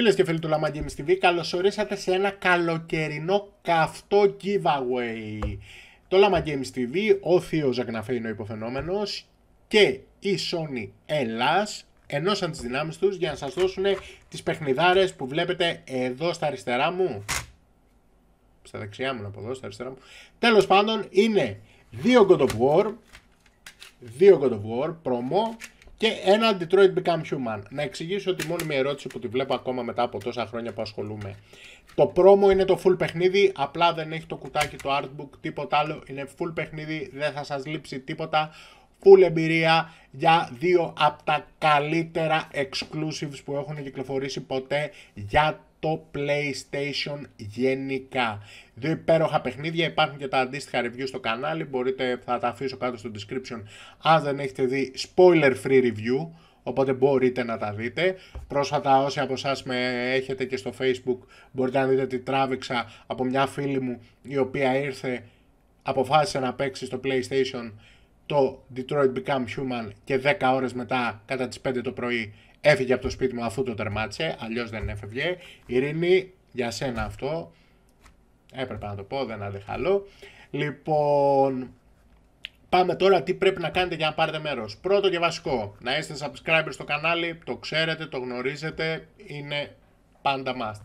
Φίλες και φίλοι του Lama Games TV, ορίσατε σε ένα καλοκαιρινό καυτό giveaway. Το Lama Games TV, ο Θείος Ζακναφέ είναι ο υποφαινόμενος και η Sony Ελλάς ενώσαν τις δυνάμεις τους για να σας δώσουν τις παιχνιδάρες που βλέπετε εδώ στα αριστερά μου. Στα δεξιά μου, από εδώ, στα αριστερά μου. Τέλος πάντων, είναι δύο God of War, δύο God of War, promo, και ένα Detroit Become Human. Να εξηγήσω ότι μόνο μια ερώτηση που τη βλέπω ακόμα μετά από τόσα χρόνια που ασχολούμαι. Το πρόμο είναι το full παιχνίδι, απλά δεν έχει το κουτάκι το artbook, τίποτα άλλο. Είναι full παιχνίδι, δεν θα σας λείψει τίποτα. Full εμπειρία για δύο από τα καλύτερα exclusives που έχουν κυκλοφορήσει ποτέ για το PlayStation γενικά. Δύο υπέροχα παιχνίδια, υπάρχουν και τα αντίστοιχα review στο κανάλι, μπορείτε, θα τα αφήσω κάτω στο description αν δεν έχετε δει spoiler free review, οπότε μπορείτε να τα δείτε. Πρόσφατα όσοι από εσάς με έχετε και στο facebook μπορείτε να δείτε τι τράβηξα από μια φίλη μου η οποία ήρθε, αποφάσισε να παίξει στο PlayStation το Detroit Become Human και 10 ώρες μετά κατά τις 5 το πρωί Έφυγε από το σπίτι μου αφού το τερμάτισε, αλλιώς δεν έφευγε. Ειρήνη, για σένα αυτό. Έπρεπε να το πω, δεν αντεχαλώ. Λοιπόν, Πάμε τώρα τι πρέπει να κάνετε για να πάρετε μέρος. Πρώτο και βασικό, να είστε subscribe στο κανάλι, το ξέρετε, το γνωρίζετε, είναι πάντα must.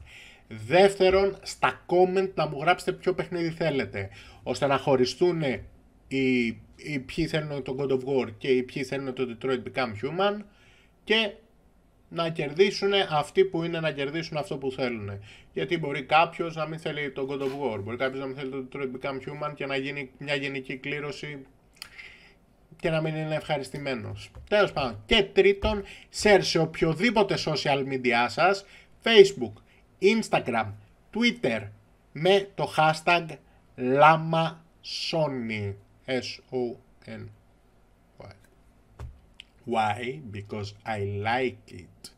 Δεύτερον, στα comment να μου γράψετε ποιο παιχνίδι θέλετε, ώστε να χωριστούν οι, οι ποιοι θέλουν το God of War και οι ποιοι θέλουν το Detroit Become Human και να κερδίσουν αυτοί που είναι να κερδίσουν αυτό που θέλουν. Γιατί μπορεί κάποιος να μην θέλει τον God of War, μπορεί κάποιος να μην θέλει το Detroit Become Human και να γίνει μια γενική κλήρωση και να μην είναι ευχαριστημένος. Τέλος πάντων. Και τρίτον, share σε οποιοδήποτε social media σας, Facebook, Instagram, Twitter, με το hashtag LAMASONY. S-O-N. Why? Because I like it.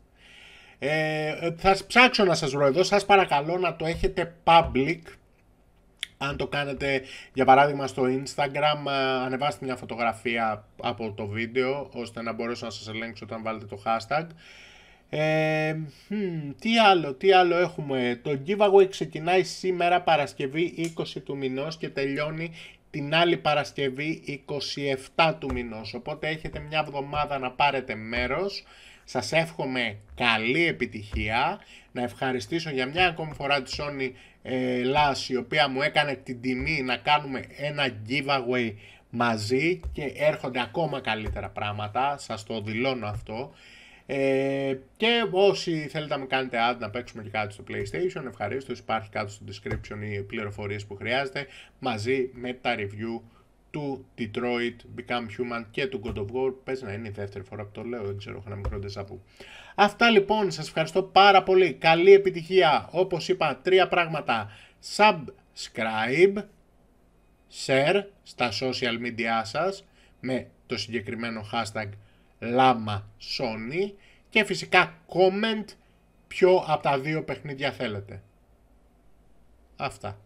Ε, ε θα ψάξω να σας βρω εδώ. Σας παρακαλώ να το έχετε public. Αν το κάνετε, για παράδειγμα, στο Instagram, ε, ανεβάστε μια φωτογραφία από το βίντεο, ώστε να μπορέσω να σας ελέγξω όταν βάλετε το hashtag. Ε, hmm, τι άλλο, τι άλλο έχουμε. Το giveaway ξεκινάει σήμερα Παρασκευή 20 του μηνός και τελειώνει την άλλη Παρασκευή 27 του μηνός. Οπότε έχετε μια εβδομάδα να πάρετε μέρος. Σας εύχομαι καλή επιτυχία. Να ευχαριστήσω για μια ακόμη φορά τη Sony Ελλάς η οποία μου έκανε την τιμή να κάνουμε ένα giveaway μαζί και έρχονται ακόμα καλύτερα πράγματα. Σας το δηλώνω αυτό. Ε, και όσοι θέλετε να με κάνετε ad να παίξουμε και κάτι στο PlayStation, ευχαρίστως υπάρχει κάτω στο description οι πληροφορίες που χρειάζεται μαζί με τα review του Detroit Become Human και του God of War. Πες να είναι η δεύτερη φορά που το λέω, δεν ξέρω, έχω ένα μικρό δεσαπού. Αυτά λοιπόν, σας ευχαριστώ πάρα πολύ. Καλή επιτυχία. Όπως είπα, τρία πράγματα. Subscribe, share στα social media σας με το συγκεκριμένο hashtag Λάμα Sony και φυσικά comment ποιο από τα δύο παιχνίδια θέλετε. Αυτά.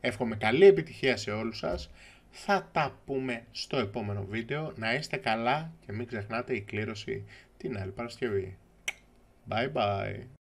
Εύχομαι καλή επιτυχία σε όλους σας. Θα τα πούμε στο επόμενο βίντεο. Να είστε καλά και μην ξεχνάτε η κλήρωση την άλλη Παρασκευή. Bye bye.